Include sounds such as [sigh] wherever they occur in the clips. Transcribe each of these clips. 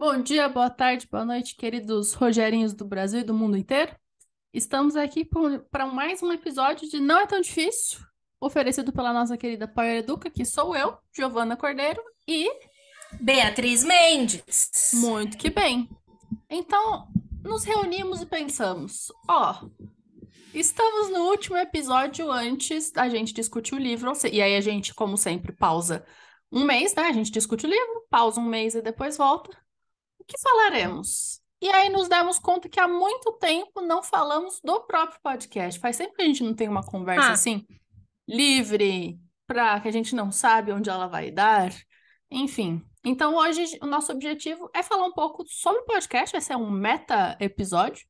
Bom dia, boa tarde, boa noite, queridos Rogerinhos do Brasil e do mundo inteiro. Estamos aqui para mais um episódio de Não é Tão Difícil, oferecido pela nossa querida Power Educa, que sou eu, Giovana Cordeiro, e. Beatriz Mendes. Muito que bem. Então, nos reunimos e pensamos: ó, estamos no último episódio antes da gente discutir o livro, e aí a gente, como sempre, pausa um mês, né? A gente discute o livro, pausa um mês e depois volta o que falaremos? E aí nos demos conta que há muito tempo não falamos do próprio podcast. Faz sempre que a gente não tem uma conversa ah. assim, livre, para que a gente não sabe onde ela vai dar. Enfim. Então hoje o nosso objetivo é falar um pouco sobre o podcast, vai ser um meta episódio.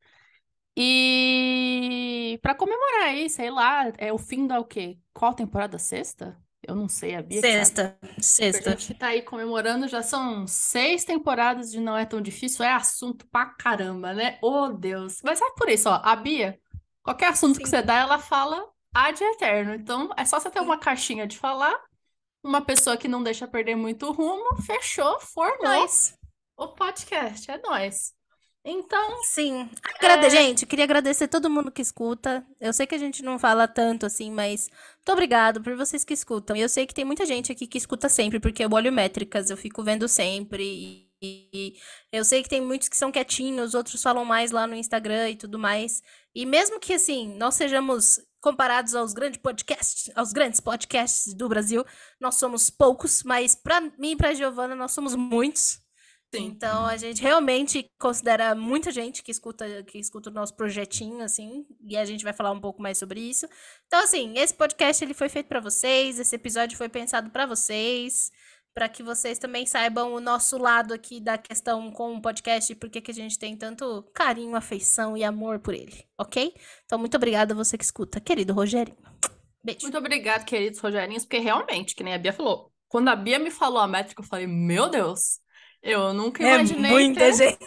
E para comemorar aí, sei lá, é o fim da o quê? Qual temporada? Sexta? Eu não sei, a Bia. Sexta, sexta. A gente tá aí comemorando, já são seis temporadas de Não É Tão Difícil, é assunto pra caramba, né? Oh, Deus. Mas é por isso, ó, a Bia, qualquer assunto Sim. que você dá, ela fala de eterno. Então, é só você ter uma caixinha de falar, uma pessoa que não deixa perder muito rumo, fechou, for nós. O podcast é nós. Então, sim. Agrade... É... Gente, queria agradecer todo mundo que escuta. Eu sei que a gente não fala tanto assim, mas muito obrigado por vocês que escutam. E eu sei que tem muita gente aqui que escuta sempre, porque eu olho métricas, eu fico vendo sempre. E eu sei que tem muitos que são quietinhos, outros falam mais lá no Instagram e tudo mais. E mesmo que assim, nós sejamos comparados aos grandes podcasts, aos grandes podcasts do Brasil, nós somos poucos, mas para mim e para Giovana nós somos muitos. Sim. Então a gente realmente considera muita gente que escuta que escuta o nosso projetinho assim, e a gente vai falar um pouco mais sobre isso. Então assim, esse podcast ele foi feito para vocês, esse episódio foi pensado para vocês, para que vocês também saibam o nosso lado aqui da questão com o podcast e por que que a gente tem tanto carinho, afeição e amor por ele, OK? Então muito obrigada a você que escuta, querido Rogerinho. Beijo. Muito obrigado, queridos Rogerinhos, porque realmente, que nem a Bia falou, quando a Bia me falou a métrica, eu falei: "Meu Deus, eu nunca né, imaginei é ter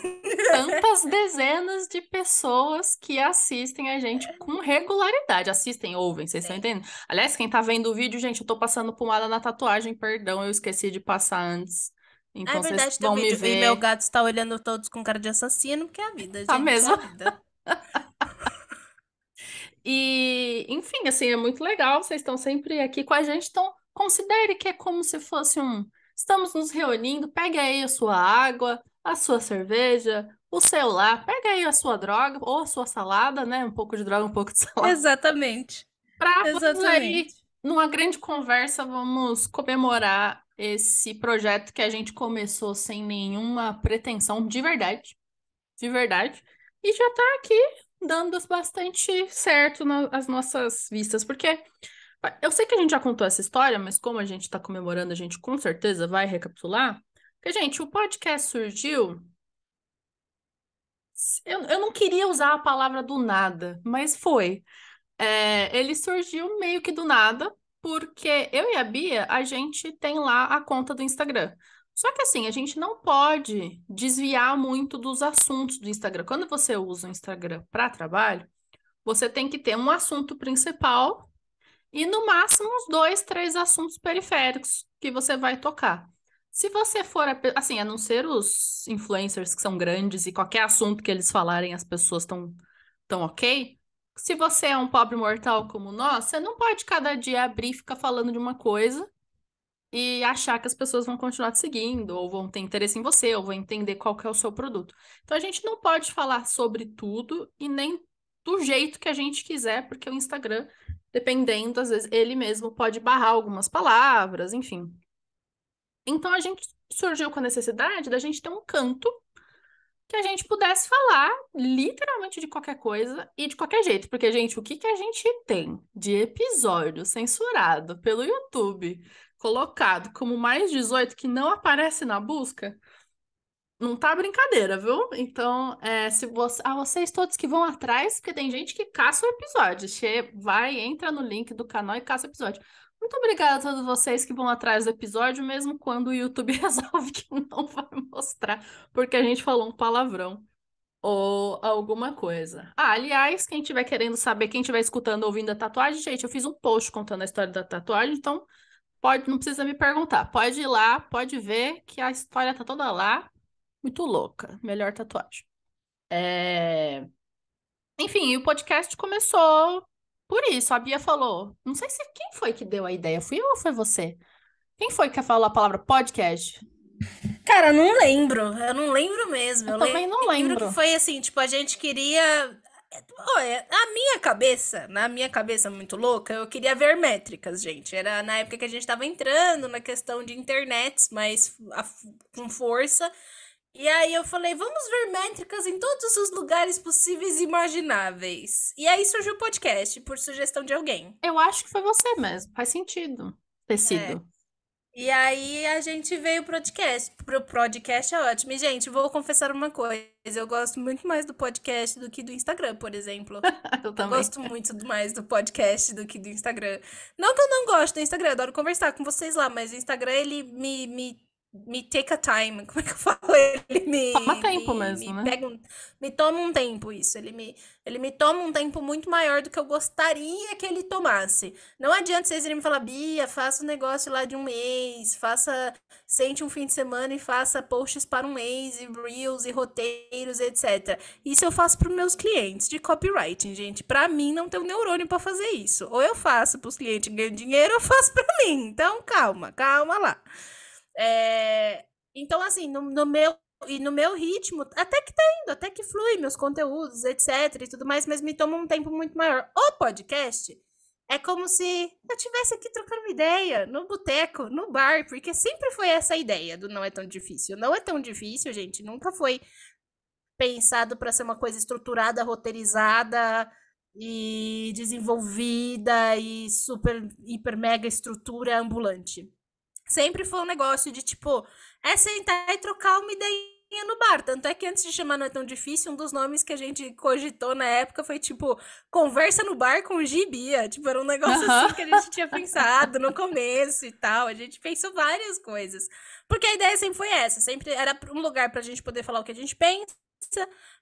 tantas dezenas de pessoas que assistem a gente com regularidade. Assistem, ouvem, vocês estão entendendo? Aliás, quem tá vendo o vídeo, gente, eu tô passando pomada na tatuagem, perdão, eu esqueci de passar antes. Ah, é então, é verdade, vocês vão me ver. E meu gato está olhando todos com cara de assassino, porque é a vida, gente. Tá mesmo? É a vida. [laughs] e, enfim, assim, é muito legal. Vocês estão sempre aqui com a gente, então considere que é como se fosse um Estamos nos reunindo, pega aí a sua água, a sua cerveja, o celular, pega aí a sua droga ou a sua salada, né? Um pouco de droga, um pouco de [laughs] salada. Exatamente. Para aí, numa grande conversa, vamos comemorar esse projeto que a gente começou sem nenhuma pretensão, de verdade. De verdade. E já está aqui dando bastante certo nas nossas vistas, porque eu sei que a gente já contou essa história, mas como a gente está comemorando, a gente com certeza vai recapitular. Porque, gente, o podcast surgiu. Eu, eu não queria usar a palavra do nada, mas foi. É, ele surgiu meio que do nada, porque eu e a Bia, a gente tem lá a conta do Instagram. Só que assim, a gente não pode desviar muito dos assuntos do Instagram. Quando você usa o Instagram para trabalho, você tem que ter um assunto principal e no máximo uns dois, três assuntos periféricos que você vai tocar. Se você for, assim, a não ser os influencers que são grandes e qualquer assunto que eles falarem as pessoas estão tão ok, se você é um pobre mortal como nós, você não pode cada dia abrir e ficar falando de uma coisa e achar que as pessoas vão continuar te seguindo, ou vão ter interesse em você, ou vão entender qual que é o seu produto. Então a gente não pode falar sobre tudo e nem do jeito que a gente quiser, porque o Instagram dependendo, às vezes ele mesmo pode barrar algumas palavras, enfim. Então a gente surgiu com a necessidade da gente ter um canto que a gente pudesse falar literalmente de qualquer coisa e de qualquer jeito, porque gente, o que que a gente tem de episódio censurado pelo YouTube, colocado como mais 18 que não aparece na busca? não tá brincadeira, viu? Então, é, se você, a ah, vocês todos que vão atrás, porque tem gente que caça o episódio. vai, entra no link do canal e caça o episódio. Muito obrigada a todos vocês que vão atrás do episódio, mesmo quando o YouTube [laughs] resolve que não vai mostrar, porque a gente falou um palavrão ou alguma coisa. Ah, aliás, quem estiver querendo saber, quem estiver escutando, ouvindo a tatuagem, gente, eu fiz um post contando a história da tatuagem, então pode, não precisa me perguntar. Pode ir lá, pode ver que a história tá toda lá. Muito louca. Melhor tatuagem. É... Enfim, o podcast começou por isso. A Bia falou. Não sei se quem foi que deu a ideia. Fui eu ou foi você? Quem foi que falou a palavra podcast? Cara, eu não lembro. Eu não lembro mesmo. Eu, eu também não lembro. lembro. que foi assim, tipo, a gente queria. na minha cabeça, na minha cabeça muito louca, eu queria ver métricas, gente. Era na época que a gente tava entrando na questão de internet, mas a... com força. E aí eu falei, vamos ver métricas em todos os lugares possíveis e imagináveis. E aí surgiu o podcast, por sugestão de alguém. Eu acho que foi você mesmo, faz sentido ter é. sido. É. E aí a gente veio pro podcast. Pro podcast é ótimo. E, gente, vou confessar uma coisa. Eu gosto muito mais do podcast do que do Instagram, por exemplo. [laughs] eu também. Eu gosto muito mais do podcast do que do Instagram. Não que eu não gosto do Instagram, adoro conversar com vocês lá, mas o Instagram, ele me, me me take a time, [laughs] como é que eu falo? Ele me. Toma tempo me, mesmo, me né? Pega um, me toma um tempo, isso. Ele me, ele me toma um tempo muito maior do que eu gostaria que ele tomasse. Não adianta vocês irem me falar, Bia, faça um negócio lá de um mês, faça. Sente um fim de semana e faça posts para um mês, e reels, e roteiros, etc. Isso eu faço para os meus clientes de copywriting, gente. Para mim, não tem um neurônio para fazer isso. Ou eu faço para os clientes ganhando dinheiro, ou eu faço para mim. Então, calma, calma lá. É, então, assim, no, no, meu e no meu ritmo, até que tá indo, até que flui meus conteúdos, etc e tudo mais, mas me toma um tempo muito maior. O podcast é como se eu tivesse aqui trocando uma ideia no boteco, no bar, porque sempre foi essa ideia do não é tão difícil. Não é tão difícil, gente, nunca foi pensado para ser uma coisa estruturada, roteirizada, e desenvolvida e super hiper mega estrutura ambulante. Sempre foi um negócio de tipo, é sentar e trocar uma ideia no bar. Tanto é que antes de chamar Não é Tão Difícil, um dos nomes que a gente cogitou na época foi tipo Conversa no Bar com Gibia. É, tipo, era um negócio uhum. assim que a gente tinha pensado no começo e tal. A gente pensou várias coisas. Porque a ideia sempre foi essa: sempre era um lugar pra gente poder falar o que a gente pensa,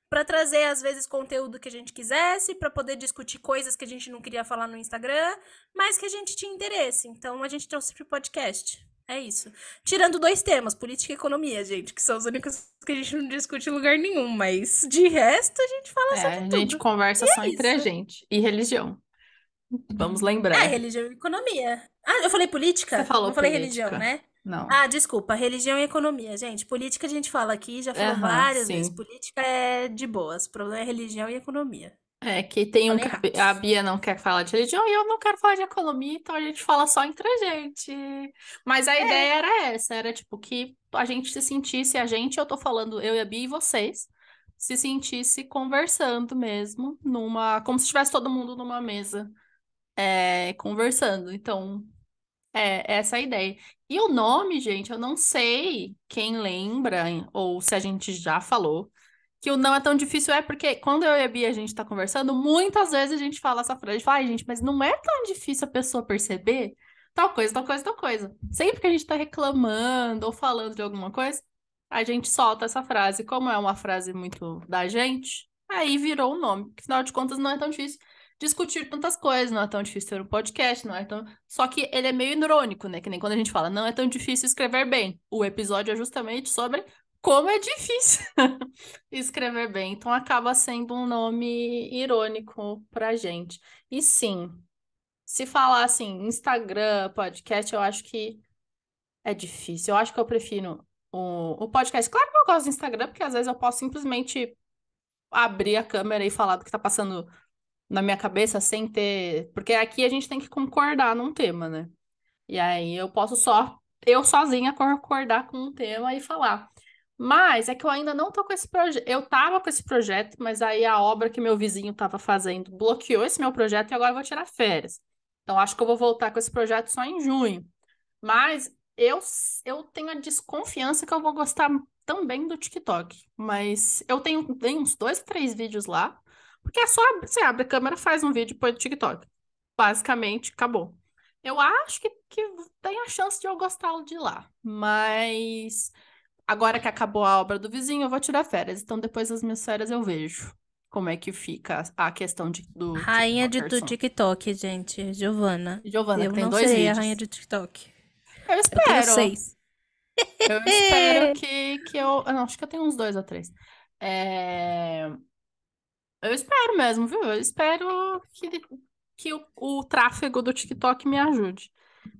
para trazer às vezes conteúdo que a gente quisesse, para poder discutir coisas que a gente não queria falar no Instagram, mas que a gente tinha interesse. Então a gente trouxe pro podcast. É isso. Tirando dois temas, política e economia, gente, que são os únicos que a gente não discute em lugar nenhum, mas de resto a gente fala é, sobre tudo. A gente conversa e é só é entre isso. a gente. E religião. Vamos lembrar. É, religião e economia. Ah, eu falei política? Você falou eu falei religião, né? Não. Ah, desculpa, religião e economia, gente. Política a gente fala aqui, já falou uhum, várias sim. vezes. Política é de boas. O problema é religião e economia. É que tem um. Falei A Bia não quer falar de religião e eu não quero falar de economia, então a gente fala só entre a gente. Mas a é. ideia era essa: era tipo que a gente se sentisse, a gente, eu tô falando eu e a Bia e vocês, se sentisse conversando mesmo, numa. Como se estivesse todo mundo numa mesa é, conversando. Então, é essa é a ideia. E o nome, gente, eu não sei quem lembra ou se a gente já falou que o não é tão difícil é porque quando eu e a Bia a gente tá conversando, muitas vezes a gente fala essa frase, fala, ai gente, mas não é tão difícil a pessoa perceber tal coisa, tal coisa, tal coisa. Sempre que a gente tá reclamando ou falando de alguma coisa, a gente solta essa frase. Como é uma frase muito da gente, aí virou o um nome. afinal de contas, não é tão difícil discutir tantas coisas, não é tão difícil ter um podcast, não é tão. Só que ele é meio irônico, né? Que nem quando a gente fala, não é tão difícil escrever bem. O episódio é justamente sobre como é difícil [laughs] escrever bem. Então acaba sendo um nome irônico pra gente. E sim, se falar assim, Instagram, podcast, eu acho que é difícil. Eu acho que eu prefiro o, o podcast. Claro que eu gosto do Instagram, porque às vezes eu posso simplesmente abrir a câmera e falar do que tá passando na minha cabeça sem ter. Porque aqui a gente tem que concordar num tema, né? E aí eu posso só, eu sozinha, concordar com um tema e falar. Mas é que eu ainda não tô com esse projeto. Eu tava com esse projeto, mas aí a obra que meu vizinho tava fazendo bloqueou esse meu projeto e agora eu vou tirar férias. Então acho que eu vou voltar com esse projeto só em junho. Mas eu, eu tenho a desconfiança que eu vou gostar também do TikTok. Mas eu tenho, tenho uns dois, três vídeos lá. Porque é só você abre a câmera, faz um vídeo e põe no TikTok. Basicamente, acabou. Eu acho que, que tem a chance de eu gostar de lá. Mas agora que acabou a obra do vizinho, eu vou tirar férias. Então, depois das minhas férias, eu vejo como é que fica a questão de, do. Rainha de, do TikTok, gente. Giovana. Giovana, eu que tem não dois serei vídeos. a rainha do TikTok. Eu espero. Eu seis. Eu espero [laughs] que, que eu. Não, acho que eu tenho uns dois ou três. É... Eu espero mesmo, viu? Eu espero que, que o, o tráfego do TikTok me ajude.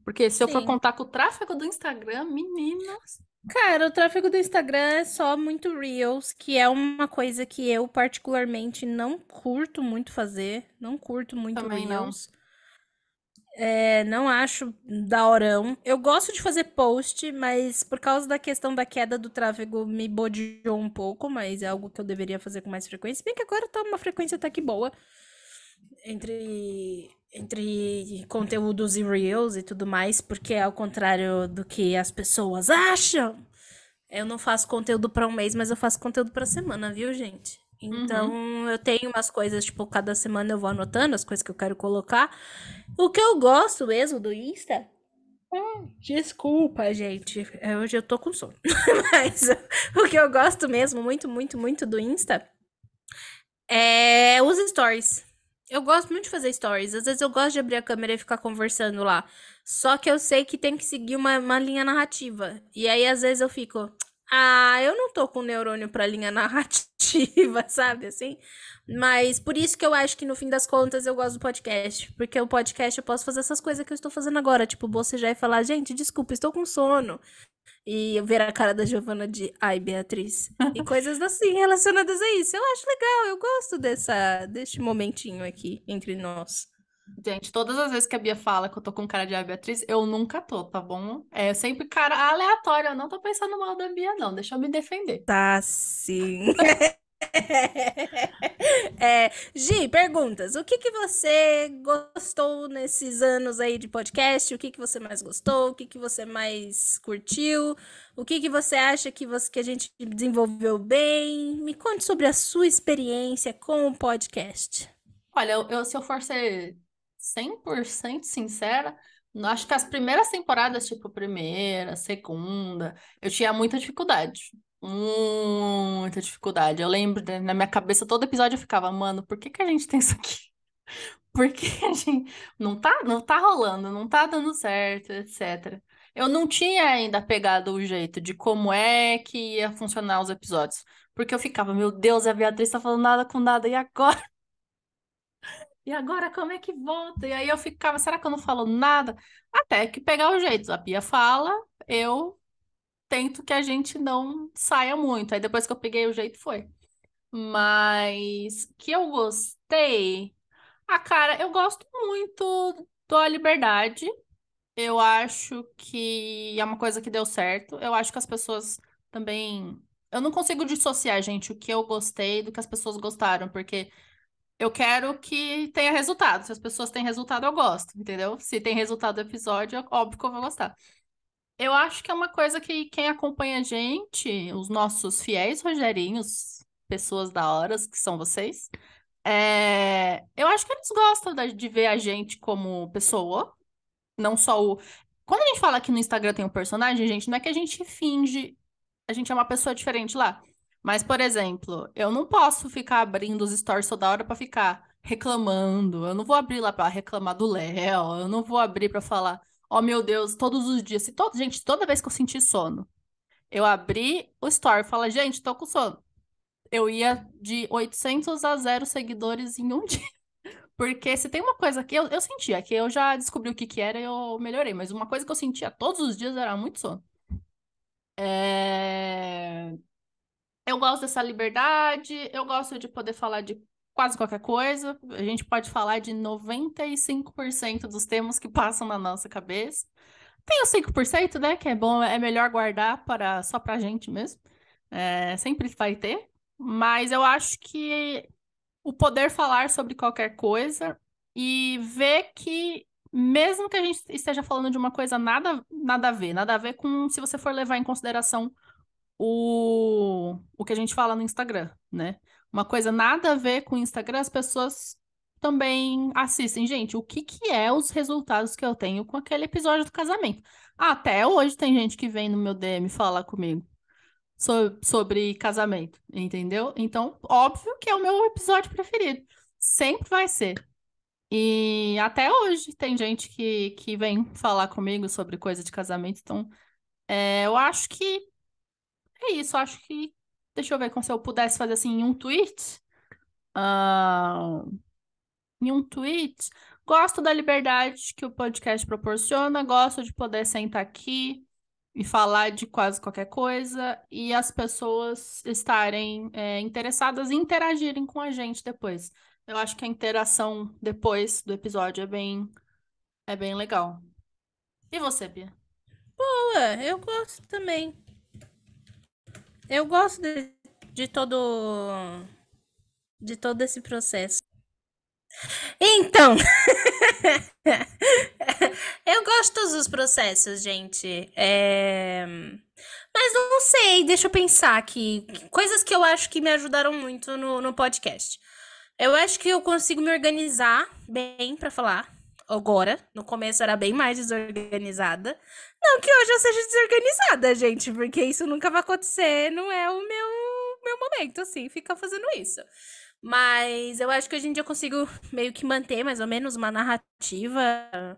Porque se eu for contar com o tráfego do Instagram, meninas. Cara, o tráfego do Instagram é só muito Reels, que é uma coisa que eu particularmente não curto muito fazer. Não curto muito Também Reels. Não. É, não acho daorão. Eu gosto de fazer post, mas por causa da questão da queda do tráfego me bodeou um pouco, mas é algo que eu deveria fazer com mais frequência. Bem que agora tá uma frequência até que boa. Entre entre conteúdos e reels e tudo mais, porque é ao contrário do que as pessoas acham. Eu não faço conteúdo para um mês, mas eu faço conteúdo para semana, viu, gente? Uhum. Então, uhum. eu tenho umas coisas, tipo, cada semana eu vou anotando as coisas que eu quero colocar. O que eu gosto mesmo do Insta. Ah, desculpa, gente. É, hoje eu tô com sono. [laughs] Mas o que eu gosto mesmo, muito, muito, muito do Insta é os stories. Eu gosto muito de fazer stories. Às vezes eu gosto de abrir a câmera e ficar conversando lá. Só que eu sei que tem que seguir uma, uma linha narrativa. E aí, às vezes, eu fico ah, eu não tô com neurônio pra linha narrativa, [laughs] sabe? Assim. Mas por isso que eu acho que no fim das contas eu gosto do podcast. Porque o podcast eu posso fazer essas coisas que eu estou fazendo agora. Tipo, bocejar e falar, gente, desculpa, estou com sono. E ver a cara da Giovana de ai, Beatriz. E [laughs] coisas assim relacionadas a isso. Eu acho legal, eu gosto dessa, deste momentinho aqui entre nós. Gente, todas as vezes que a Bia fala que eu tô com cara de Beatriz, eu nunca tô, tá bom? É sempre cara aleatório, eu não tô pensando mal da Bia, não. Deixa eu me defender. Tá sim. [laughs] é, Gi, perguntas. O que, que você gostou nesses anos aí de podcast? O que, que você mais gostou? O que, que você mais curtiu? O que, que você acha que, você, que a gente desenvolveu bem? Me conte sobre a sua experiência com o podcast. Olha, eu, se eu for ser 100% sincera, acho que as primeiras temporadas, tipo primeira, segunda, eu tinha muita dificuldade. Muita dificuldade. Eu lembro, né, na minha cabeça, todo episódio eu ficava, mano, por que, que a gente tem isso aqui? [laughs] Porque a gente não tá, não tá rolando, não tá dando certo, etc. Eu não tinha ainda pegado o jeito de como é que ia funcionar os episódios. Porque eu ficava, meu Deus, a Beatriz tá falando nada com nada, e agora? E agora como é que volta? E aí eu ficava, será que eu não falo nada? Até que pegar o jeito. A bia fala, eu tento que a gente não saia muito. Aí depois que eu peguei o jeito foi. Mas que eu gostei. Ah, cara, eu gosto muito da Liberdade. Eu acho que é uma coisa que deu certo. Eu acho que as pessoas também. Eu não consigo dissociar, gente, o que eu gostei do que as pessoas gostaram, porque eu quero que tenha resultado. Se as pessoas têm resultado, eu gosto, entendeu? Se tem resultado do episódio, é óbvio que eu vou gostar. Eu acho que é uma coisa que quem acompanha a gente, os nossos fiéis rogerinhos, pessoas da hora, que são vocês, é... eu acho que eles gostam de ver a gente como pessoa, não só o. Quando a gente fala que no Instagram tem um personagem, gente, não é que a gente finge. A gente é uma pessoa diferente lá. Mas, por exemplo, eu não posso ficar abrindo os stories toda hora para ficar reclamando. Eu não vou abrir lá para reclamar do Léo. Eu não vou abrir para falar, oh meu Deus, todos os dias. Se todo... Gente, toda vez que eu senti sono, eu abri o story e falo, gente, tô com sono. Eu ia de 800 a zero seguidores em um [laughs] dia. Porque se tem uma coisa que eu, eu sentia, que eu já descobri o que, que era e eu melhorei, mas uma coisa que eu sentia todos os dias era muito sono. É... Eu gosto dessa liberdade, eu gosto de poder falar de quase qualquer coisa. A gente pode falar de 95% dos temas que passam na nossa cabeça. Tem os 5%, né? Que é bom, é melhor guardar para só pra gente mesmo. É, sempre vai ter. Mas eu acho que o poder falar sobre qualquer coisa e ver que mesmo que a gente esteja falando de uma coisa nada nada a ver, nada a ver com se você for levar em consideração o, o que a gente fala no Instagram, né? Uma coisa nada a ver com o Instagram, as pessoas também assistem. Gente, o que, que é os resultados que eu tenho com aquele episódio do casamento? Até hoje tem gente que vem no meu DM falar comigo so sobre casamento, entendeu? Então, óbvio que é o meu episódio preferido. Sempre vai ser. E até hoje tem gente que, que vem falar comigo sobre coisa de casamento. Então, é, eu acho que é isso. Acho que. Deixa eu ver como se eu pudesse fazer assim em um tweet. Uh, em um tweet. Gosto da liberdade que o podcast proporciona, gosto de poder sentar aqui e falar de quase qualquer coisa e as pessoas estarem é, interessadas e interagirem com a gente depois. Eu acho que a interação depois do episódio é bem, é bem legal. E você, Bia? Boa, eu gosto também. Eu gosto de, de todo. de todo esse processo. Então. [laughs] eu gosto de todos os processos, gente. É... Mas não sei, deixa eu pensar aqui. Coisas que eu acho que me ajudaram muito no, no podcast. Eu acho que eu consigo me organizar bem para falar agora. No começo era bem mais desorganizada. Não que hoje eu seja desorganizada, gente, porque isso nunca vai acontecer, não é o meu, meu momento, assim, ficar fazendo isso. Mas eu acho que hoje em dia eu consigo meio que manter mais ou menos uma narrativa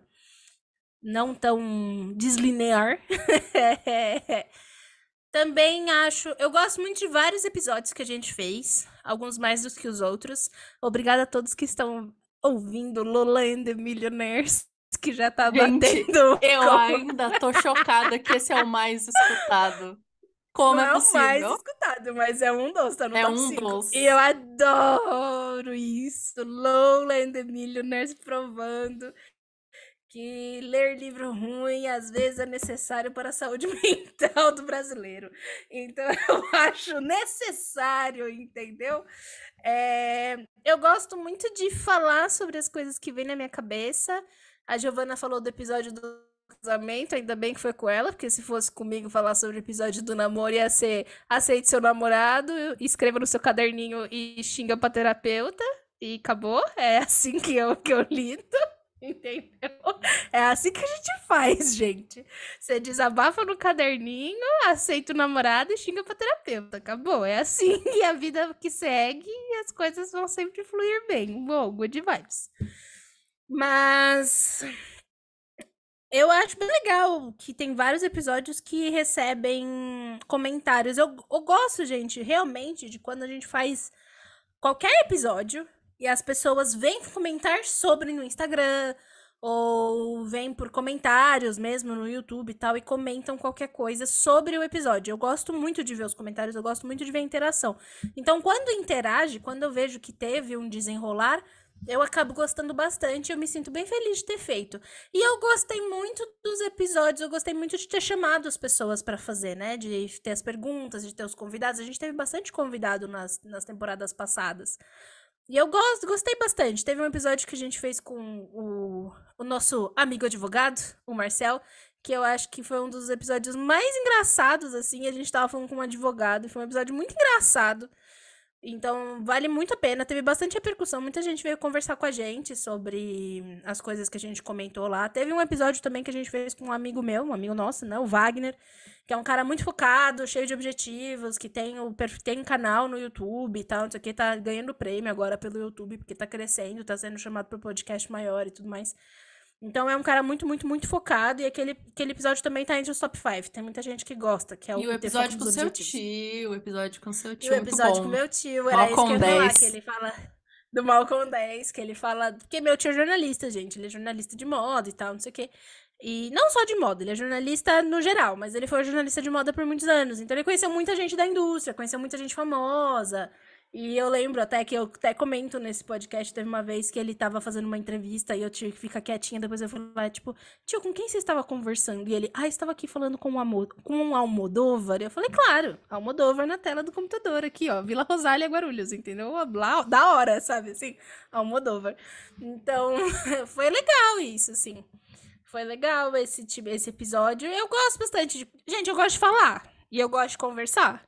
não tão deslinear. [laughs] Também acho. Eu gosto muito de vários episódios que a gente fez, alguns mais do que os outros. Obrigada a todos que estão ouvindo Lolanda Millionaires, que já tá Gente, batendo. Eu como... ainda tô chocada que esse é o mais escutado. Como é não é, possível? é o mais escutado, mas é um dos, tá no é um dos. E eu adoro isso. Lowland Millionaires provando que ler livro ruim às vezes é necessário para a saúde [laughs] mental do brasileiro. Então [laughs] eu acho necessário, entendeu? É... eu gosto muito de falar sobre as coisas que vêm na minha cabeça. A Giovana falou do episódio do casamento, ainda bem que foi com ela, porque se fosse comigo falar sobre o episódio do namoro, ia ser aceite seu namorado, escreva no seu caderninho e xinga para terapeuta. E acabou. É assim que eu, que eu [laughs] lido. [laughs] Entendeu? É assim que a gente faz, gente. Você desabafa no caderninho, aceita o namorado e xinga pra terapeuta. Acabou. É assim [laughs] e a vida que segue e as coisas vão sempre fluir bem. Bom, good vibes. Mas eu acho bem legal que tem vários episódios que recebem comentários. Eu, eu gosto, gente, realmente, de quando a gente faz qualquer episódio e as pessoas vêm comentar sobre no Instagram, ou vêm por comentários mesmo no YouTube e tal, e comentam qualquer coisa sobre o episódio. Eu gosto muito de ver os comentários, eu gosto muito de ver a interação. Então, quando interage, quando eu vejo que teve um desenrolar, eu acabo gostando bastante, eu me sinto bem feliz de ter feito. E eu gostei muito dos episódios, eu gostei muito de ter chamado as pessoas para fazer, né? De ter as perguntas, de ter os convidados. A gente teve bastante convidado nas, nas temporadas passadas. E eu gosto, gostei bastante. Teve um episódio que a gente fez com o, o nosso amigo advogado, o Marcel, que eu acho que foi um dos episódios mais engraçados, assim. A gente tava falando com um advogado, foi um episódio muito engraçado. Então, vale muito a pena. Teve bastante repercussão. Muita gente veio conversar com a gente sobre as coisas que a gente comentou lá. Teve um episódio também que a gente fez com um amigo meu, um amigo nosso, né? O Wagner, que é um cara muito focado, cheio de objetivos, que tem, o, tem canal no YouTube e tal, não sei o que, tá ganhando prêmio agora pelo YouTube, porque tá crescendo, tá sendo chamado pro podcast maior e tudo mais. Então é um cara muito, muito, muito focado. E aquele, aquele episódio também tá entre os top 5. Tem muita gente que gosta, que é o E o episódio com seu tio, o episódio com seu tio. E o é episódio com meu tio, era Malcolm esse que eu ia falar, que ele fala do Malcolm 10, que ele fala. Porque meu tio é jornalista, gente. Ele é jornalista de moda e tal, não sei o quê. E não só de moda, ele é jornalista no geral, mas ele foi jornalista de moda por muitos anos. Então ele conheceu muita gente da indústria, conheceu muita gente famosa. E eu lembro até que eu até comento nesse podcast, teve uma vez que ele estava fazendo uma entrevista e eu tive que ficar quietinha, depois eu falei, lá, tipo, tio, com quem você estava conversando? E ele, ah, estava aqui falando com um, Amo com um Almodóvar. E eu falei, claro, Almodóvar na tela do computador aqui, ó, Vila Rosália, Guarulhos, entendeu? Lá, da hora, sabe, assim, Almodóvar. Então, [laughs] foi legal isso, assim. Foi legal esse, esse episódio. Eu gosto bastante de... Gente, eu gosto de falar e eu gosto de conversar.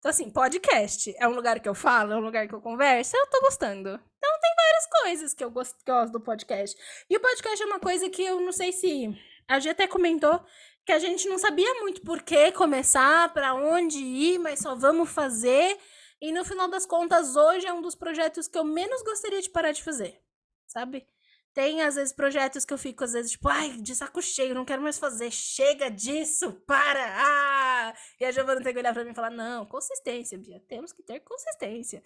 Então, assim, podcast é um lugar que eu falo, é um lugar que eu converso, eu tô gostando. Então, tem várias coisas que eu gosto, que eu gosto do podcast. E o podcast é uma coisa que eu não sei se. A gente até comentou que a gente não sabia muito por que começar, para onde ir, mas só vamos fazer. E no final das contas, hoje é um dos projetos que eu menos gostaria de parar de fazer, sabe? Tem, às vezes, projetos que eu fico, às vezes, tipo, ai, de saco cheio, não quero mais fazer, chega disso, para! Ah! E a Giovana tem que olhar pra mim e falar: não, consistência, Bia, temos que ter consistência.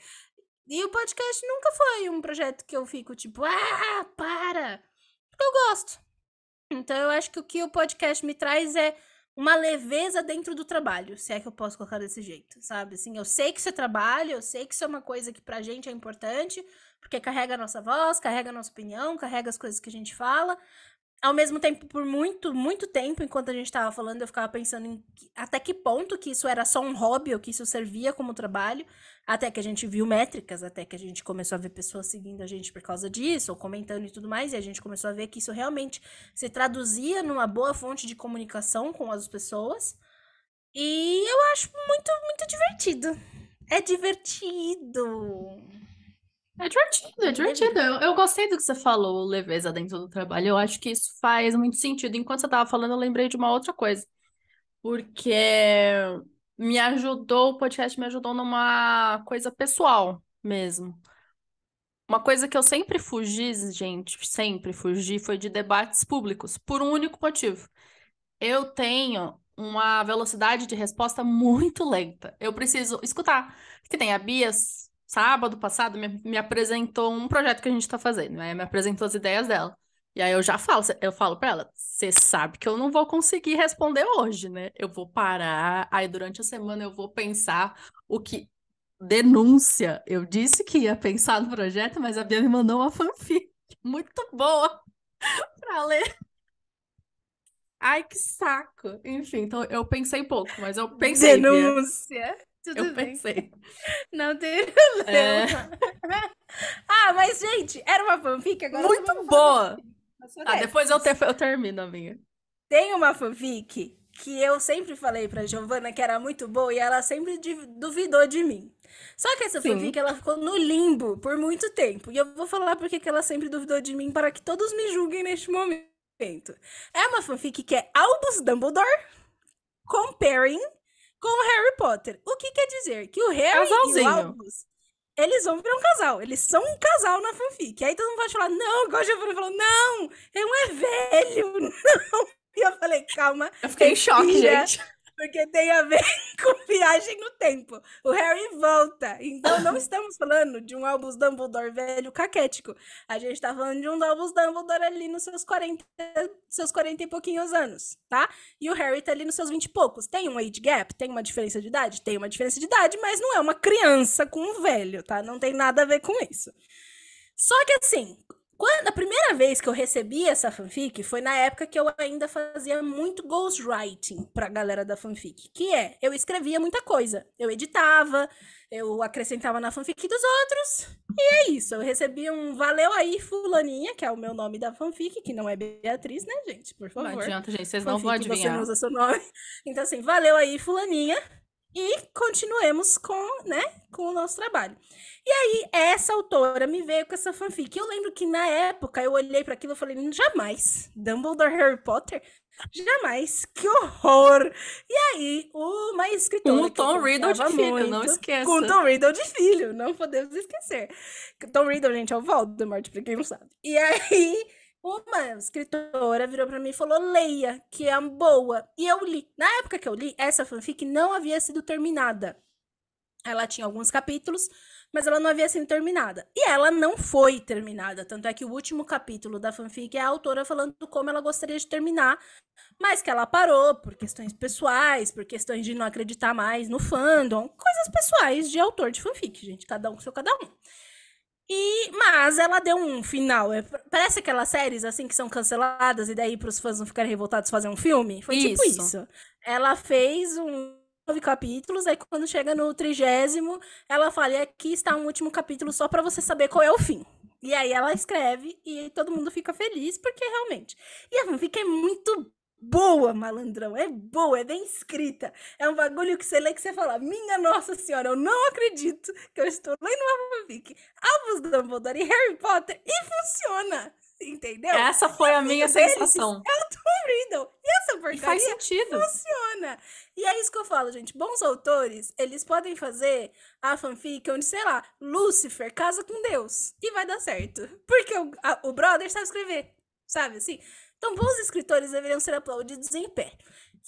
E o podcast nunca foi um projeto que eu fico tipo, ah, para! Porque eu gosto. Então eu acho que o que o podcast me traz é uma leveza dentro do trabalho, se é que eu posso colocar desse jeito, sabe? Assim, eu sei que isso é trabalho, eu sei que isso é uma coisa que pra gente é importante, porque carrega a nossa voz, carrega a nossa opinião, carrega as coisas que a gente fala, ao mesmo tempo, por muito, muito tempo, enquanto a gente estava falando, eu ficava pensando em que, até que ponto que isso era só um hobby ou que isso servia como trabalho, até que a gente viu métricas, até que a gente começou a ver pessoas seguindo a gente por causa disso, ou comentando e tudo mais, e a gente começou a ver que isso realmente se traduzia numa boa fonte de comunicação com as pessoas. E eu acho muito, muito divertido. É divertido. É divertido, é divertido. Eu, eu gostei do que você falou, leveza dentro do trabalho. Eu acho que isso faz muito sentido. Enquanto você estava falando, eu lembrei de uma outra coisa. Porque me ajudou, o podcast me ajudou numa coisa pessoal mesmo. Uma coisa que eu sempre fugi, gente, sempre fugi, foi de debates públicos, por um único motivo. Eu tenho uma velocidade de resposta muito lenta. Eu preciso escutar. Que tem a bias sábado passado, me, me apresentou um projeto que a gente tá fazendo, né? Me apresentou as ideias dela. E aí eu já falo, eu falo para ela, você sabe que eu não vou conseguir responder hoje, né? Eu vou parar, aí durante a semana eu vou pensar o que denúncia. Eu disse que ia pensar no projeto, mas a Bia me mandou uma fanfic [laughs] muito boa [laughs] para ler. Ai, que saco. Enfim, então eu pensei pouco, mas eu pensei. Denúncia. Bia. Tudo eu bem. pensei. [laughs] Não tem é... [laughs] Ah, mas, gente, era uma fanfic agora. Muito boa! Ah, depois eu, te, eu termino a minha. Tem uma fanfic que eu sempre falei pra Giovana que era muito boa e ela sempre duvidou de mim. Só que essa Sim. fanfic ela ficou no limbo por muito tempo. E eu vou falar porque que ela sempre duvidou de mim para que todos me julguem neste momento. É uma fanfic que é Albus Dumbledore comparing com Harry Potter. O que quer dizer? Que o Harry Casalzinho. e o Albus, eles vão virar um casal. Eles são um casal na fanfic. Aí todo mundo pode falar, não, igual a Giovanna falou, não, ele não é velho, [laughs] não. E eu falei, calma. Eu fiquei em choque, gente porque tem a ver [laughs] com viagem no tempo. O Harry volta. Então não estamos falando de um Albus Dumbledore velho caquético. A gente está falando de um Albus Dumbledore ali nos seus 40, seus 40 e pouquinhos anos, tá? E o Harry tá ali nos seus 20 e poucos. Tem um age gap? Tem uma diferença de idade? Tem uma diferença de idade, mas não é uma criança com um velho, tá? Não tem nada a ver com isso. Só que assim, quando, a primeira vez que eu recebi essa fanfic foi na época que eu ainda fazia muito ghostwriting pra galera da fanfic. Que é, eu escrevia muita coisa. Eu editava, eu acrescentava na fanfic dos outros. E é isso. Eu recebi um valeu aí, fulaninha, que é o meu nome da fanfic, que não é Beatriz, né, gente? Por favor. Não adianta, gente. Vocês não vão adivinhar. Você não usa seu nome. [laughs] Então, assim, valeu aí, fulaninha e continuemos com, né, com o nosso trabalho. E aí, essa autora me veio com essa fanfic. Eu lembro que na época eu olhei para aquilo e falei: jamais, Dumbledore Harry Potter, jamais, que horror! E aí, uma escritora. Com o Tom Riddle de filho, muito, não esqueça. Com o Tom Riddle de filho, não podemos esquecer. Tom Riddle, gente, é o Voldemort, pra quem não sabe. E aí uma escritora virou para mim e falou: leia, que é uma boa. E eu li. Na época que eu li, essa fanfic não havia sido terminada. Ela tinha alguns capítulos, mas ela não havia sido terminada. E ela não foi terminada. Tanto é que o último capítulo da fanfic é a autora falando como ela gostaria de terminar, mas que ela parou por questões pessoais, por questões de não acreditar mais no fandom, coisas pessoais de autor de fanfic, gente. Cada um com seu cada um. E, mas ela deu um final. É, parece aquelas séries assim que são canceladas e daí pros fãs não ficarem revoltados fazer um filme. Foi tipo isso. tipo isso. Ela fez um nove capítulos, aí quando chega no trigésimo, ela fala, e aqui está um último capítulo só para você saber qual é o fim. E aí ela escreve e todo mundo fica feliz, porque realmente. E a fanfic é muito boa, malandrão. É boa, é bem escrita. É um bagulho que você lê que você fala: Minha Nossa Senhora, eu não acredito que eu estou lendo uma fanfic. Albus Dumbledore e Harry Potter. E funciona! Entendeu? Essa foi a, a minha sensação. É o Tom Riddle. E essa porcaria e faz sentido. funciona. E é isso que eu falo, gente. Bons autores, eles podem fazer a fanfic onde, sei lá, Lúcifer casa com Deus. E vai dar certo. Porque o, a, o brother sabe escrever. Sabe assim? Então, bons escritores deveriam ser aplaudidos em pé.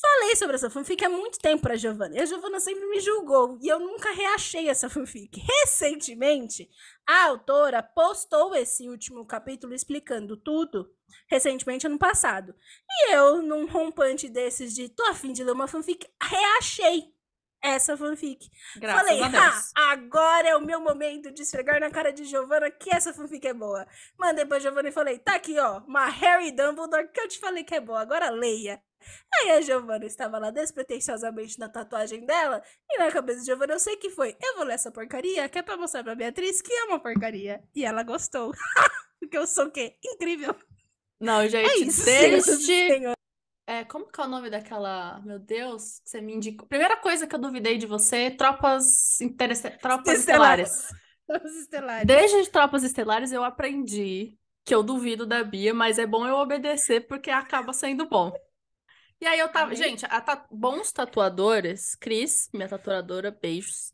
Falei sobre essa fanfic há muito tempo pra Giovanna. E a Giovanna sempre me julgou. E eu nunca reachei essa fanfic. [laughs] Recentemente, a autora postou esse último capítulo explicando tudo. Recentemente, ano passado. E eu, num rompante desses de tô afim de ler uma fanfic, reachei essa fanfic. Graças Falei, a Deus. Ah, agora é o meu momento de esfregar na cara de Giovanna que essa fanfic é boa. Mandei pra Giovanna e falei, tá aqui, ó, uma Harry Dumbledore que eu te falei que é boa, agora leia. Aí a Giovanna estava lá despretensiosamente na tatuagem dela, e na cabeça de Giovanna eu sei que foi, eu vou ler essa porcaria, que é pra mostrar pra Beatriz que é uma porcaria. E ela gostou. [laughs] Porque eu sou o quê? Incrível. Não, é gente, é isso, deste, é, como que é o nome daquela. Meu Deus, que você me indicou. Primeira coisa que eu duvidei de você: tropas, interesse... tropas estelares. [laughs] Tropas estelares. Desde Tropas Estelares eu aprendi que eu duvido da Bia, mas é bom eu obedecer porque acaba sendo bom. E aí eu tava. Amém. Gente, ta... bons tatuadores, Cris, minha tatuadora, beijos.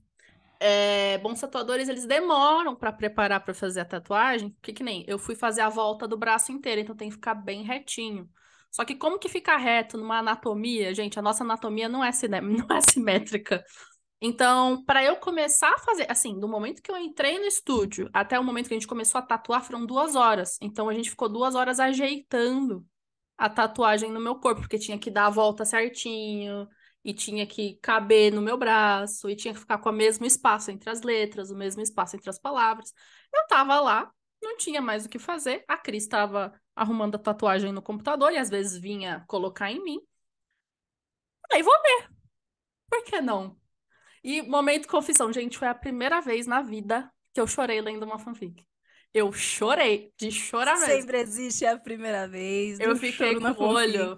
É, bons tatuadores, eles demoram para preparar para fazer a tatuagem, porque que nem eu fui fazer a volta do braço inteiro, então tem que ficar bem retinho. Só que como que fica reto numa anatomia, gente? A nossa anatomia não é, [laughs] não é simétrica. Então, para eu começar a fazer, assim, do momento que eu entrei no estúdio até o momento que a gente começou a tatuar foram duas horas. Então a gente ficou duas horas ajeitando a tatuagem no meu corpo, porque tinha que dar a volta certinho e tinha que caber no meu braço e tinha que ficar com o mesmo espaço entre as letras, o mesmo espaço entre as palavras. Eu tava lá, não tinha mais o que fazer. A Cris tava arrumando a tatuagem no computador e às vezes vinha colocar em mim. Aí vou ver. Por que não? E momento confissão, gente, foi a primeira vez na vida que eu chorei lendo uma fanfic. Eu chorei de chorar mesmo. Sempre existe a primeira vez. Eu fiquei com o olho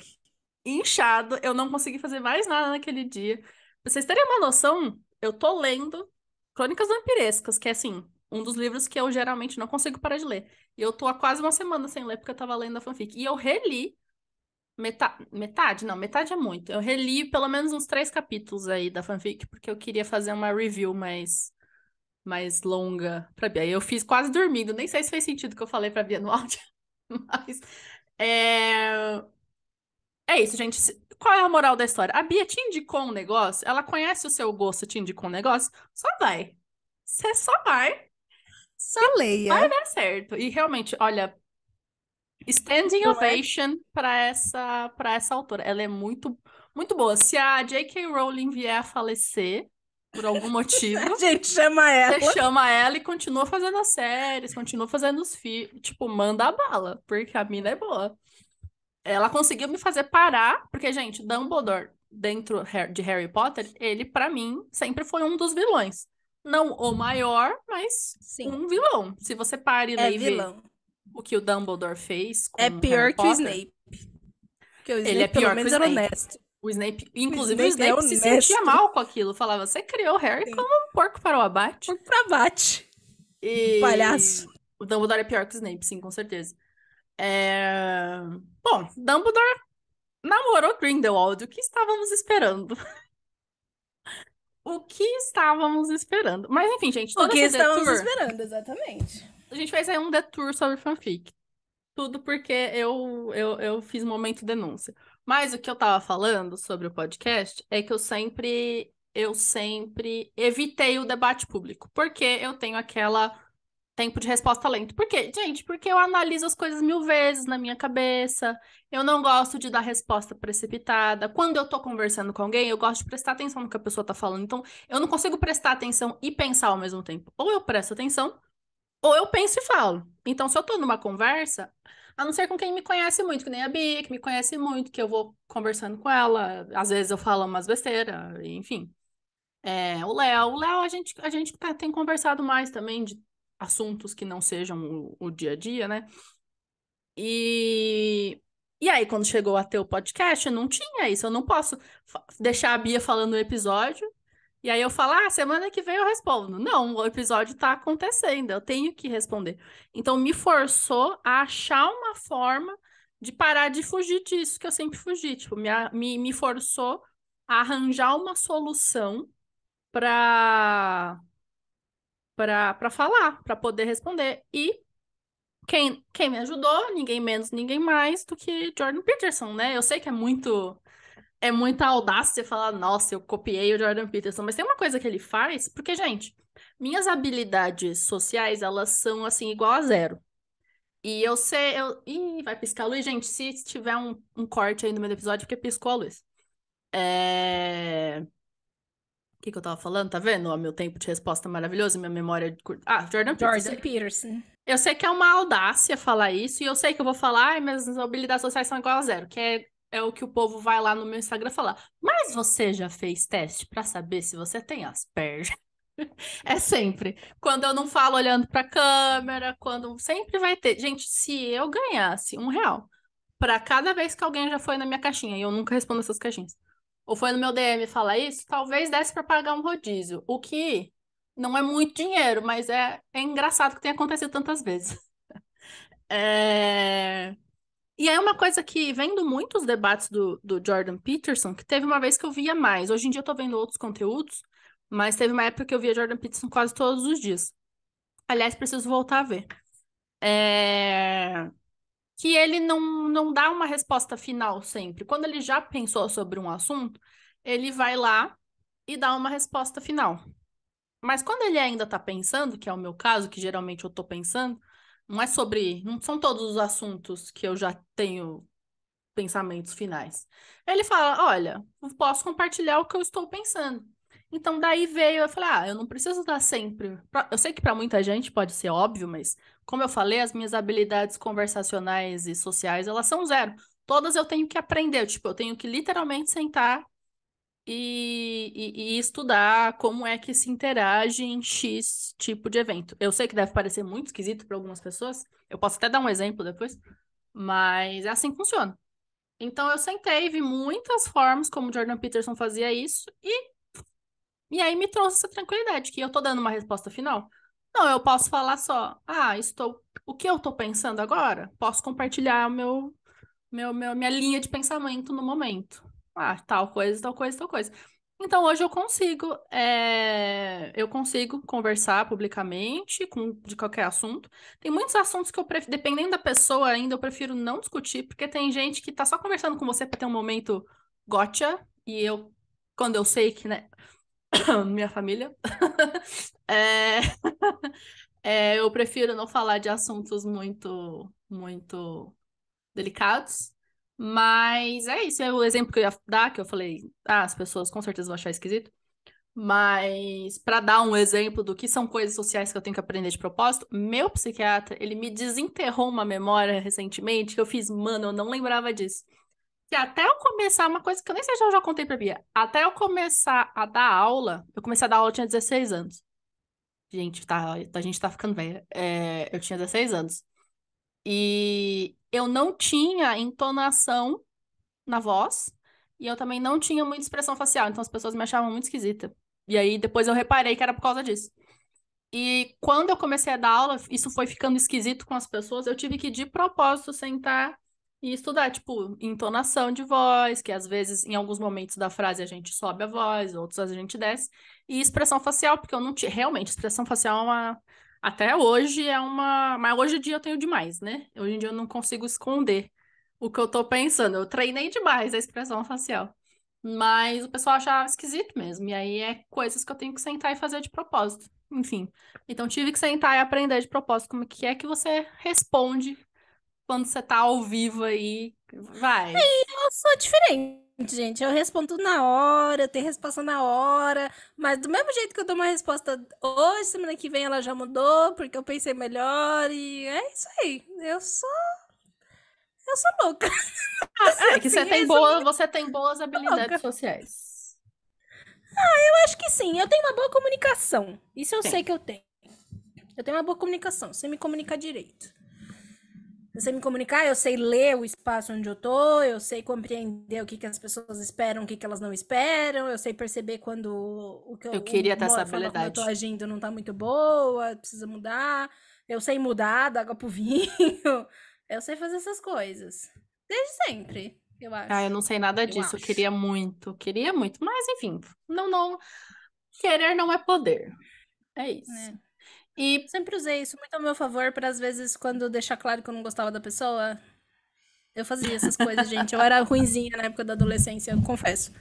inchado, eu não consegui fazer mais nada naquele dia. Pra vocês terem uma noção, eu tô lendo Crônicas Vampirescas, que é assim, um dos livros que eu geralmente não consigo parar de ler. E eu tô há quase uma semana sem ler, porque eu tava lendo a fanfic. E eu reli metade, metade, não, metade é muito. Eu reli pelo menos uns três capítulos aí da fanfic, porque eu queria fazer uma review mais, mais longa pra Bia. E eu fiz quase dormindo, nem sei se fez sentido o que eu falei pra Bia no [laughs] áudio, mas... É... é isso, gente. Qual é a moral da história? A Bia te indicou um negócio, ela conhece o seu gosto, te indicou um negócio, só vai. Você só vai. Só leia. Vai dar certo. E realmente, olha, standing é? ovation para essa para essa autora. Ela é muito muito boa. Se a J.K. Rowling vier a falecer por algum [laughs] motivo, a gente chama ela. Você chama ela e continua fazendo as séries, continua fazendo os filmes, tipo, manda a bala, porque a mina é boa. Ela conseguiu me fazer parar, porque gente, Dumbledore dentro de Harry Potter, ele para mim sempre foi um dos vilões. Não o maior, mas Sim. um vilão. Se você pare é vilão. o que o Dumbledore fez. é pior Harry que o Snape. Porque o Snape, ele é pior pelo menos, era honesto. O Snape, inclusive o Snape, o Snape é se sentia mal com aquilo. Falava, você criou o Harry Sim. como um porco para o abate. Porco para abate. E... Palhaço. O Dumbledore é pior que o Snape, sim, com certeza. É... Bom, Dumbledore namorou Grindelwald, o que estávamos esperando? o que estávamos esperando. Mas enfim, gente, o que estávamos detour, esperando, exatamente. A gente fez aí um detour sobre fanfic. Tudo porque eu, eu, eu fiz momento denúncia. Mas o que eu tava falando sobre o podcast é que eu sempre eu sempre evitei o debate público, porque eu tenho aquela Tempo de resposta lento. Por quê? Gente, porque eu analiso as coisas mil vezes na minha cabeça. Eu não gosto de dar resposta precipitada. Quando eu tô conversando com alguém, eu gosto de prestar atenção no que a pessoa tá falando. Então, eu não consigo prestar atenção e pensar ao mesmo tempo. Ou eu presto atenção, ou eu penso e falo. Então, se eu tô numa conversa, a não ser com quem me conhece muito, que nem a Bia, que me conhece muito, que eu vou conversando com ela. Às vezes eu falo umas besteiras, enfim. É, o Léo, o Léo, a gente, a gente tá, tem conversado mais também de assuntos que não sejam o, o dia a dia, né? E e aí, quando chegou a ter o podcast, não tinha isso. Eu não posso deixar a Bia falando o episódio. E aí eu falo, ah, semana que vem eu respondo. Não, o episódio tá acontecendo, eu tenho que responder. Então me forçou a achar uma forma de parar de fugir disso que eu sempre fugi. Tipo, me, me, me forçou a arranjar uma solução para para falar, para poder responder. E quem, quem me ajudou, ninguém menos, ninguém mais do que Jordan Peterson, né? Eu sei que é muito é muita audácia falar, nossa, eu copiei o Jordan Peterson, mas tem uma coisa que ele faz, porque gente, minhas habilidades sociais, elas são assim igual a zero. E eu sei, eu, ih, vai piscar a luz, gente, se tiver um, um corte aí no meio do episódio, porque piscou a luz. É que, que eu tava falando? Tá vendo? O meu tempo de resposta é maravilhoso, minha memória é de curta. Ah, Jordan, Jordan Peterson. Eu sei que é uma audácia falar isso, e eu sei que eu vou falar, mas minhas habilidades sociais são igual a zero, que é, é o que o povo vai lá no meu Instagram falar. Mas você já fez teste para saber se você tem Asperger? [laughs] É sempre. Quando eu não falo olhando para câmera, quando sempre vai ter. Gente, se eu ganhasse um real para cada vez que alguém já foi na minha caixinha, e eu nunca respondo essas caixinhas, ou foi no meu DM falar isso, talvez desse para pagar um rodízio. O que não é muito dinheiro, mas é, é engraçado que tenha acontecido tantas vezes. [laughs] É... E aí, uma coisa que vendo muitos debates do, do Jordan Peterson, que teve uma vez que eu via mais, hoje em dia eu tô vendo outros conteúdos, mas teve uma época que eu via Jordan Peterson quase todos os dias. Aliás, preciso voltar a ver. É que ele não, não dá uma resposta final sempre. Quando ele já pensou sobre um assunto, ele vai lá e dá uma resposta final. Mas quando ele ainda está pensando, que é o meu caso, que geralmente eu estou pensando, não é sobre. Não são todos os assuntos que eu já tenho pensamentos finais. Ele fala: olha, posso compartilhar o que eu estou pensando. Então daí veio, eu falei: ah, eu não preciso dar sempre. Eu sei que para muita gente pode ser óbvio, mas como eu falei, as minhas habilidades conversacionais e sociais, elas são zero. Todas eu tenho que aprender, tipo, eu tenho que literalmente sentar e, e, e estudar como é que se interage em X tipo de evento. Eu sei que deve parecer muito esquisito para algumas pessoas, eu posso até dar um exemplo depois, mas é assim que funciona. Então eu sentei, vi muitas formas como Jordan Peterson fazia isso e e aí me trouxe essa tranquilidade que eu tô dando uma resposta final. Não, eu posso falar só, ah, estou, o que eu estou pensando agora? Posso compartilhar o meu, meu, meu, minha linha de pensamento no momento. Ah, tal coisa, tal coisa, tal coisa. Então hoje eu consigo, é... eu consigo conversar publicamente com de qualquer assunto. Tem muitos assuntos que eu prefiro, dependendo da pessoa ainda, eu prefiro não discutir, porque tem gente que tá só conversando com você para ter um momento gotcha, e eu, quando eu sei que, né, [coughs] minha família. [laughs] é... [laughs] É, eu prefiro não falar de assuntos muito, muito delicados. Mas é isso, é o exemplo que eu ia dar, que eu falei, ah, as pessoas com certeza vão achar esquisito. Mas para dar um exemplo do que são coisas sociais que eu tenho que aprender de propósito, meu psiquiatra, ele me desenterrou uma memória recentemente que eu fiz, mano, eu não lembrava disso até eu começar, uma coisa que eu nem sei se eu já contei pra Bia, até eu começar a dar aula, eu comecei a dar aula, eu tinha 16 anos. Gente, tá, a gente tá ficando velha. É, eu tinha 16 anos. E eu não tinha entonação na voz, e eu também não tinha muita expressão facial, então as pessoas me achavam muito esquisita. E aí depois eu reparei que era por causa disso. E quando eu comecei a dar aula, isso foi ficando esquisito com as pessoas, eu tive que de propósito sentar e estudar, tipo, entonação de voz, que às vezes, em alguns momentos da frase, a gente sobe a voz, outros a gente desce. E expressão facial, porque eu não tinha. Realmente, expressão facial é uma. Até hoje é uma. Mas hoje em dia eu tenho demais, né? Hoje em dia eu não consigo esconder o que eu tô pensando. Eu treinei demais a expressão facial. Mas o pessoal achava esquisito mesmo. E aí é coisas que eu tenho que sentar e fazer de propósito. Enfim. Então tive que sentar e aprender de propósito como que é que você responde quando você tá ao vivo aí, vai. eu sou diferente. Gente, eu respondo na hora, eu tenho resposta na hora, mas do mesmo jeito que eu dou uma resposta hoje, semana que vem ela já mudou, porque eu pensei melhor e é isso aí. Eu sou eu sou louca. [laughs] Ah, é que você, assim, tem boa, você tem boas habilidades louca. sociais. Ah, eu acho que sim. Eu tenho uma boa comunicação. Isso eu sim. sei que eu tenho. Eu tenho uma boa comunicação, sem me comunicar direito. Eu sei me comunicar, eu sei ler o espaço onde eu tô, eu sei compreender o que, que as pessoas esperam, o que, que elas não esperam, eu sei perceber quando o que eu, eu queria ter essa habilidade. eu tô agindo não tá muito boa, precisa mudar. Eu sei mudar da água pro vinho. [laughs] Eu sei fazer essas coisas. Desde sempre, eu acho. Ah, eu não sei nada disso. Eu, eu queria muito, queria muito, mas enfim, não, não. Querer não é poder. É isso. É. E sempre usei isso muito a meu favor para às vezes quando deixar claro que eu não gostava da pessoa. Eu fazia essas coisas, gente. Eu era ruinzinha na época da adolescência, confesso.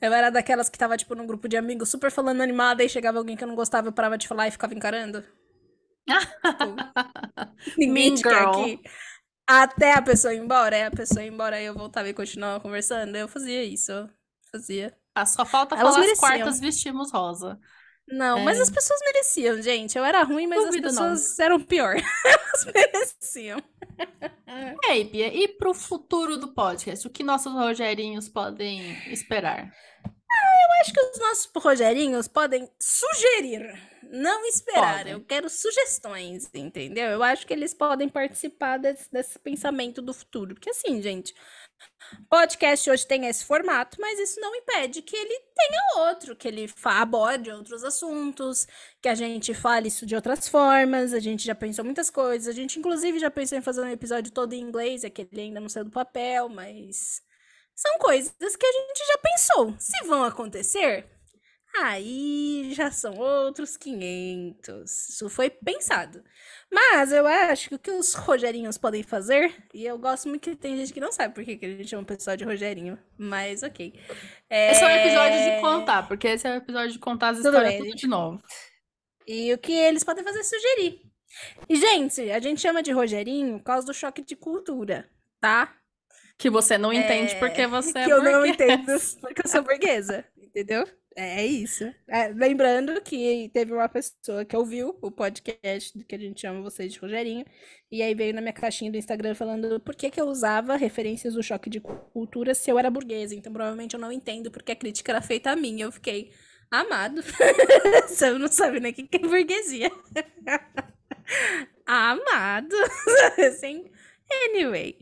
Eu era daquelas que tava, tipo, num grupo de amigos super falando animada e chegava alguém que eu não gostava, eu parava de falar e ficava encarando. tipo, [laughs] aqui. Até a pessoa ir embora, é a pessoa ir embora, eu voltava e continuava conversando. Eu fazia isso. Eu fazia. Ah, só falta fazer falar as quartas vestimos rosa. Não, é. mas as pessoas mereciam, gente. Eu era ruim, mas Duvido as pessoas não. eram pior. [laughs] Elas mereciam. É, Bia, e pro futuro do podcast? O que nossos Rogerinhos podem esperar? Ah, eu acho que os nossos Rogerinhos podem sugerir, não esperar. Podem. Eu quero sugestões, entendeu? Eu acho que eles podem participar desse, desse pensamento do futuro. Porque assim, gente, podcast hoje tem esse formato, mas isso não impede que ele tenha outro, que ele aborde outros assuntos, que a gente fale isso de outras formas. A gente já pensou muitas coisas. A gente, inclusive, já pensou em fazer um episódio todo em inglês, é que ele ainda não saiu do papel, mas. São coisas que a gente já pensou. Se vão acontecer, Aí já são outros 500. Isso foi pensado. Mas eu acho que o que os Rogerinhos podem fazer, e eu gosto muito que tem gente que não sabe por que, a gente chama o pessoal de Rogerinho, mas ok. É... Esse é um episódio de contar, porque esse é um episódio de contar as histórias tudo de novo. E o que eles podem fazer é sugerir. E, gente, a gente chama de Rogerinho por causa do choque de cultura, tá? Que você não entende é... porque você é que é eu não entendo porque eu sou burguesa, entendeu? É, é isso. É, lembrando que teve uma pessoa que ouviu o podcast que a gente chama vocês de Rogerinho, e aí veio na minha caixinha do Instagram falando por que, que eu usava referências do choque de cultura se eu era burguesa. Então, provavelmente eu não entendo porque a crítica era feita a mim. Eu fiquei, amado. [laughs] Você não sabe nem o que é burguesia. [laughs] amado. assim, [laughs] anyway.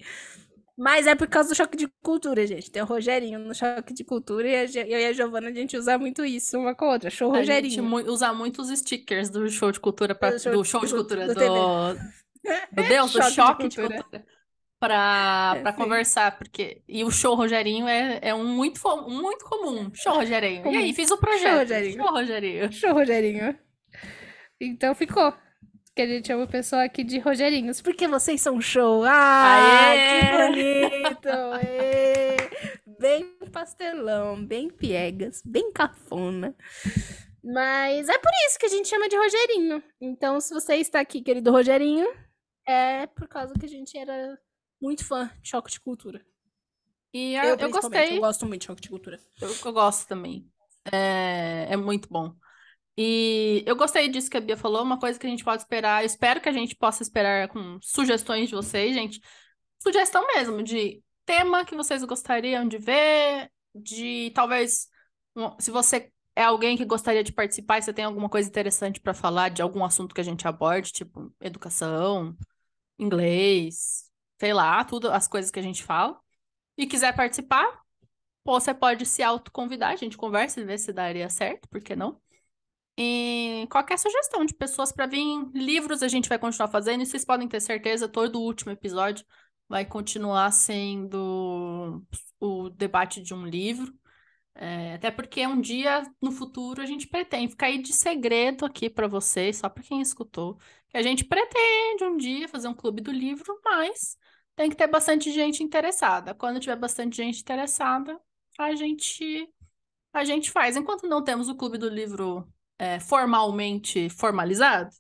Mas é por causa do choque de cultura, gente. Tem o Rogerinho no choque de cultura e eu e a Giovana, a gente usa muito isso uma com a outra. Show Rogerinho. A gente usa muito os stickers do show de cultura para do, show, do show de, cultura do, Meu [laughs] Deus, choque do choque de cultura. De cultura para é, conversar, porque. E o show Rogerinho é, é um muito, muito comum. Show Rogerinho. E aí, fiz o projeto. Show Rogerinho. Show Rogerinho. Show Rogerinho. Então ficou que a gente chama o pessoal aqui de Rogerinhos, porque vocês são show! Ah, que bonito! Aê! Bem pastelão, bem piegas, bem cafona. Mas é por isso que a gente chama de Rogerinho. Então, se você está aqui, querido Rogerinho, é por causa que a gente era muito fã de choque de cultura. E eu, eu gostei. Eu gosto muito de choque de cultura. Eu, eu gosto também. É, é muito bom. E eu gostei disso que a Bia falou, é uma coisa que a gente pode esperar, espero que a gente possa esperar com sugestões de vocês, gente. Sugestão mesmo de tema que vocês gostariam de ver, de talvez se você é alguém que gostaria de participar, se tem alguma coisa interessante para falar de algum assunto que a gente aborde, tipo educação, inglês, sei lá, tudo as coisas que a gente fala, e quiser participar, você pode se autoconvidar, a gente conversa e vê se daria certo, por que não? E qualquer sugestão de pessoas para vir, livros a gente vai continuar fazendo, e vocês podem ter certeza, todo o último episódio vai continuar sendo o debate de um livro. É, até porque um dia no futuro a gente pretende ficar aí de segredo aqui para vocês, só para quem escutou, que a gente pretende um dia fazer um clube do livro, mas tem que ter bastante gente interessada. Quando tiver bastante gente interessada, a gente a gente faz. Enquanto não temos o clube do livro é, formalmente formalizado,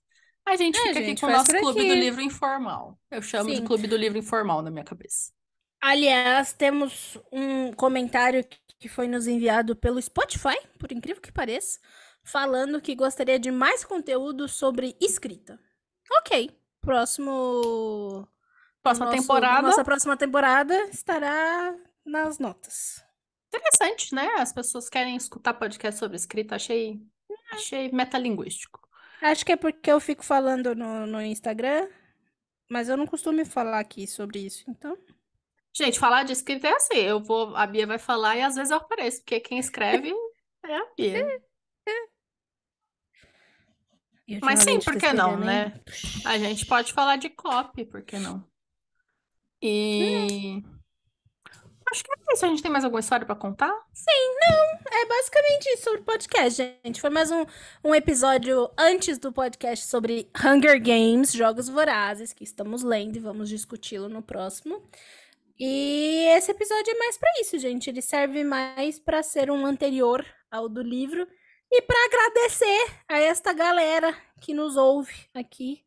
a gente é, fica gente, aqui com o nosso Clube aqui. do Livro Informal. Eu chamo Sim. de Clube do Livro Informal na minha cabeça. Aliás, temos um comentário que foi nos enviado pelo Spotify, por incrível que pareça, falando que gostaria de mais conteúdo sobre escrita. Ok. Próximo. Próxima nosso, temporada. Nossa próxima temporada estará nas notas. Interessante, né? As pessoas querem escutar podcast sobre escrita. Achei Achei metalinguístico. Acho que é porque eu fico falando no, no Instagram, mas eu não costumo falar aqui sobre isso, então. Gente, falar de escrita é assim. Eu vou, a Bia vai falar e às vezes eu apareço, porque quem escreve [laughs] é a Bia. [laughs] Mas sim, por que não, né? A gente pode falar de copy, por que não? E hum acho que é isso. A gente tem mais alguma história para contar? Sim, não. É basicamente isso sobre podcast, gente. Foi mais um, um episódio antes do podcast sobre Hunger Games, Jogos Vorazes, que estamos lendo e vamos discuti-lo no próximo. E esse episódio é mais para isso, gente. Ele serve mais para ser um anterior ao do livro e para agradecer a esta galera que nos ouve aqui.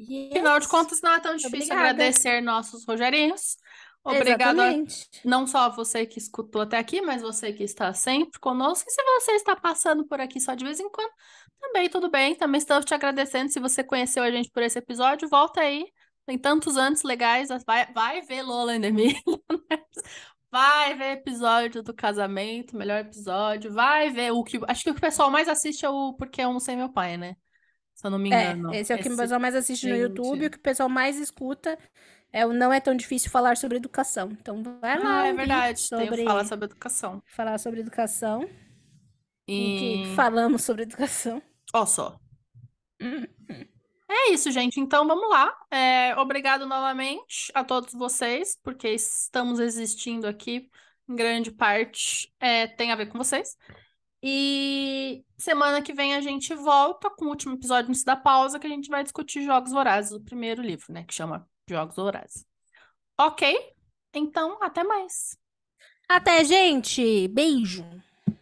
Yes. É Afinal de contas, não é tão difícil Obrigada. agradecer nossos Rogerinhos. Obrigada Exatamente. não só você que escutou até aqui, mas você que está sempre conosco. E se você está passando por aqui só de vez em quando, também tudo bem. Também estamos te agradecendo se você conheceu a gente por esse episódio. Volta aí. Tem tantos antes legais. Vai, vai ver Lola and Vai ver episódio do casamento, melhor episódio. Vai ver o que. Acho que o que o pessoal mais assiste é o Porque Eu é Não Sei Meu Pai, né? Se eu não me é, engano. É, esse é o que esse... o pessoal mais assiste no YouTube, o que o pessoal mais escuta é, não é tão difícil falar sobre educação. Então vai lá. Ah, é verdade. Sobre... falar sobre educação. Falar sobre educação. E falamos sobre educação. Ó só. Uhum. É isso, gente. Então vamos lá. É, obrigado novamente a todos vocês, porque estamos existindo aqui. Em grande parte é, tem a ver com vocês. E semana que vem a gente volta com o último episódio antes da pausa, que a gente vai discutir Jogos Vorazes, o primeiro livro, né? Que chama Jogos Vorazes. Ok? Então, até mais. Até, gente! Beijo!